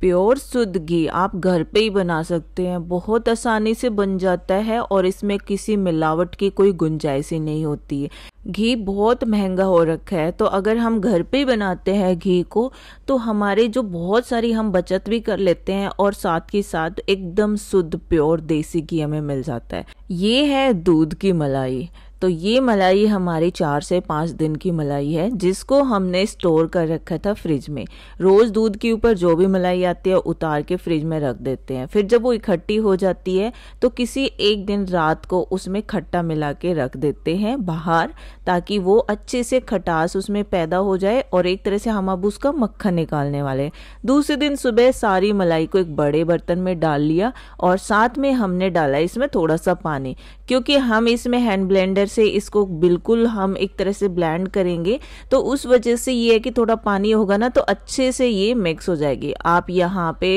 pure शुद्ध घी आप घर पे ही बना सकते हैं बहुत आसानी से बन जाता है और इसमें किसी मिलावट की कोई गुंजाइश ही नहीं होती है घी बहुत महंगा हो रखा है तो अगर हम घर पे ही बनाते हैं घी को तो हमारे जो बहुत सारी हम बचत भी कर लेते हैं और साथ ही साथ एकदम शुद्ध प्योर देसी घी हमें मिल जाता है ये है दूध की मलाई तो ये मलाई हमारी चार से पाँच दिन की मलाई है जिसको हमने स्टोर कर रखा था फ्रिज में रोज़ दूध के ऊपर जो भी मलाई आती है उतार के फ्रिज में रख देते हैं फिर जब वो इकट्ठी हो जाती है तो किसी एक दिन रात को उसमें खट्टा मिला के रख देते हैं बाहर ताकि वो अच्छे से खटास उसमें पैदा हो जाए और एक तरह से हम अब उसका मक्खन निकालने वाले दूसरे दिन सुबह सारी मलाई को एक बड़े बर्तन में डाल लिया और साथ में हमने डाला इसमें थोड़ा सा पानी क्योंकि हम इसमें हैंड ब्लेंडर से इसको बिल्कुल हम एक तरह से ब्लेंड करेंगे तो उस वजह से ये है कि थोड़ा पानी होगा ना तो अच्छे से ये मिक्स हो जाएगी आप यहाँ पे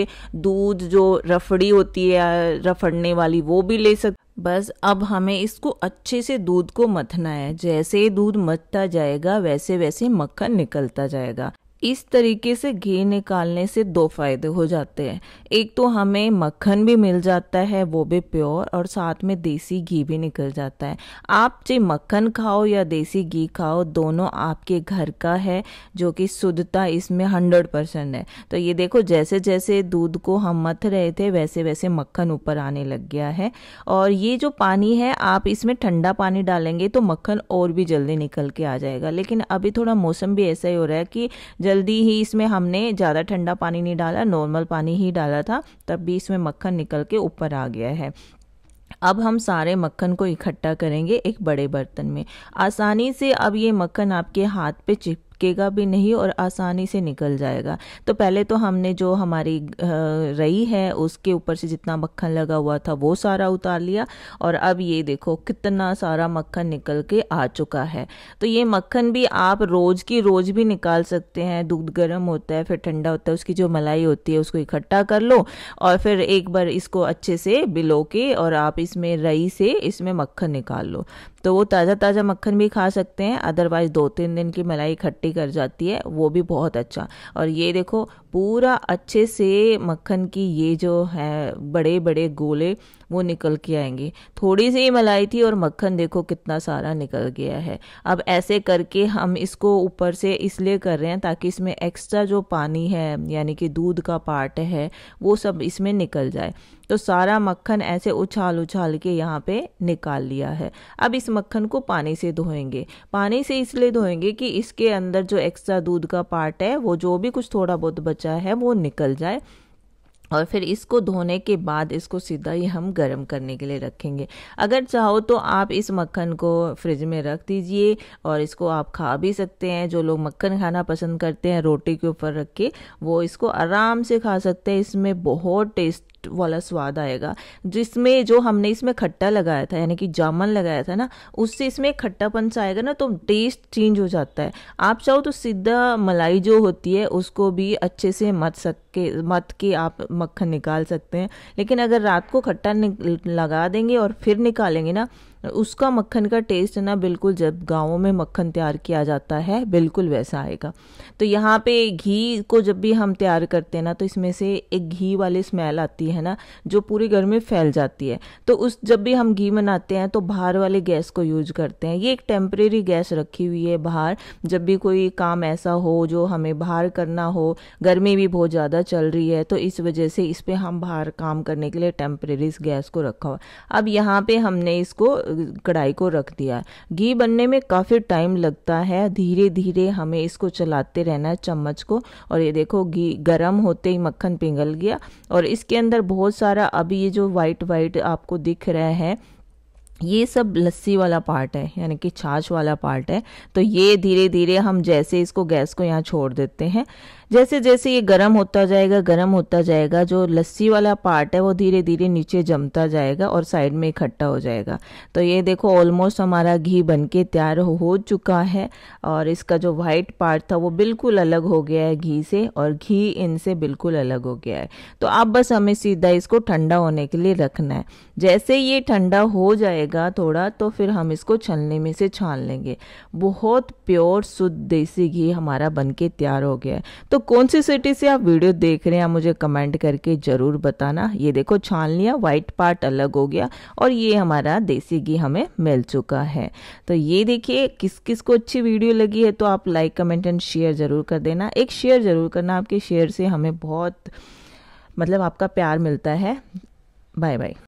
दूध जो रफड़ी होती है रफड़ने वाली वो भी ले सकते बस अब हमें इसको अच्छे से दूध को मथना है जैसे दूध मथता जाएगा वैसे वैसे मक्खन निकलता जाएगा इस तरीके से घी निकालने से दो फायदे हो जाते हैं एक तो हमें मक्खन भी मिल जाता है वो भी प्योर और साथ में देसी घी भी निकल जाता है आप चाहे मक्खन खाओ या देसी घी खाओ दोनों आपके घर का है जो कि शुद्धता इसमें हंड्रेड परसेंट है तो ये देखो जैसे जैसे दूध को हम मथ रहे थे वैसे वैसे मक्खन ऊपर आने लग गया है और ये जो पानी है आप इसमें ठंडा पानी डालेंगे तो मक्खन और भी जल्दी निकल के आ जाएगा लेकिन अभी थोड़ा मौसम भी ऐसा ही हो रहा है कि जल्दी ही इसमें हमने ज़्यादा ठंडा पानी नहीं डाला नॉर्मल पानी ही डाला था तब भी इसमें मक्खन निकल के ऊपर आ गया है अब हम सारे मक्खन को इकट्ठा करेंगे एक बड़े बर्तन में आसानी से अब ये मक्खन आपके हाथ पे चिप चिपकेगा भी नहीं और आसानी से निकल जाएगा तो पहले तो हमने जो हमारी रई है उसके ऊपर से जितना मक्खन लगा हुआ था वो सारा उतार लिया और अब ये देखो कितना सारा मक्खन निकल के आ चुका है तो ये मक्खन भी आप रोज़ की रोज़ भी निकाल सकते हैं दूध गर्म होता है फिर ठंडा होता है उसकी जो मलाई होती है उसको इकट्ठा कर लो और फिर एक बार इसको अच्छे से बिलो के और आप इसमें रई से इसमें मक्खन निकाल लो तो वो ताज़ा ताज़ा मक्खन भी खा सकते हैं अदरवाइज़ दो तीन दिन की मलाई इकट्ठी कर जाती है वो भी बहुत अच्छा और ये देखो पूरा अच्छे से मक्खन की ये जो है बड़े बड़े गोले वो निकल के आएंगे थोड़ी सी मलाई थी और मक्खन देखो कितना सारा निकल गया है अब ऐसे करके हम इसको ऊपर से इसलिए कर रहे हैं ताकि इसमें एक्स्ट्रा जो पानी है यानी कि दूध का पार्ट है वो सब इसमें निकल जाए तो सारा मक्खन ऐसे उछाल उछाल के यहाँ पे निकाल लिया है अब इस मक्खन को पानी से धोएंगे पानी से इसलिए धोएंगे कि इसके अंदर जो एक्स्ट्रा दूध का पार्ट है वो जो भी कुछ थोड़ा बहुत बच बचा है वो निकल जाए और फिर इसको धोने के बाद इसको सीधा ही हम गर्म करने के लिए रखेंगे अगर चाहो तो आप इस मक्खन को फ्रिज में रख दीजिए और इसको आप खा भी सकते हैं जो लोग मक्खन खाना पसंद करते हैं रोटी के ऊपर रख के वो इसको आराम से खा सकते हैं इसमें बहुत टेस्ट टेस्ट वाला स्वाद आएगा जिसमें जो हमने इसमें खट्टा लगाया था यानी कि जामन लगाया था ना उससे इसमें खट्टापन सा आएगा ना तो टेस्ट चेंज हो जाता है आप चाहो तो सीधा मलाई जो होती है उसको भी अच्छे से मत सके मत के आप मक्खन निकाल सकते हैं लेकिन अगर रात को खट्टा लगा देंगे और फिर निकालेंगे ना उसका मक्खन का टेस्ट ना बिल्कुल जब गाँवों में मक्खन तैयार किया जाता है बिल्कुल वैसा आएगा तो यहाँ पे घी को जब भी हम तैयार करते हैं ना तो इसमें से एक घी वाली स्मेल आती है ना जो पूरे घर में फैल जाती है तो उस जब भी हम घी बनाते हैं तो बाहर वाले गैस को यूज करते हैं ये एक टेम्परेरी गैस रखी हुई है बाहर जब भी कोई काम ऐसा हो जो हमें बाहर करना हो गर्मी भी बहुत ज़्यादा चल रही है तो इस वजह से इस पर हम बाहर काम करने के लिए टेम्परेरी गैस को रखा हुआ अब यहाँ पे हमने इसको कढ़ाई को रख दिया घी बनने में काफ़ी टाइम लगता है धीरे धीरे हमें इसको चलाते रहना है चम्मच को और ये देखो घी गर्म होते ही मक्खन पिघल गया और इसके अंदर बहुत सारा अभी ये जो वाइट वाइट आपको दिख रहा है ये सब लस्सी वाला पार्ट है यानी कि छाछ वाला पार्ट है तो ये धीरे धीरे हम जैसे इसको गैस को यहाँ छोड़ देते हैं जैसे जैसे ये गर्म होता जाएगा गर्म होता जाएगा जो लस्सी वाला पार्ट है वो धीरे धीरे नीचे जमता जाएगा और साइड में इकट्ठा हो जाएगा तो ये देखो ऑलमोस्ट हमारा घी बनके तैयार हो चुका है और इसका जो वाइट पार्ट था वो बिल्कुल अलग हो गया है घी से और घी इनसे बिल्कुल अलग हो गया है तो अब बस हमें सीधा इसको ठंडा होने के लिए रखना है जैसे ये ठंडा हो जाएगा थोड़ा तो फिर हम इसको छलने में से छान लेंगे बहुत प्योर शुद्ध देसी घी हमारा बन तैयार हो गया है तो कौन सी सिटी से आप वीडियो देख रहे हैं आप मुझे कमेंट करके ज़रूर बताना ये देखो छान लिया व्हाइट पार्ट अलग हो गया और ये हमारा देसी घी हमें मिल चुका है तो ये देखिए किस किस को अच्छी वीडियो लगी है तो आप लाइक कमेंट एंड शेयर ज़रूर कर देना एक शेयर ज़रूर करना आपके शेयर से हमें बहुत मतलब आपका प्यार मिलता है बाय बाय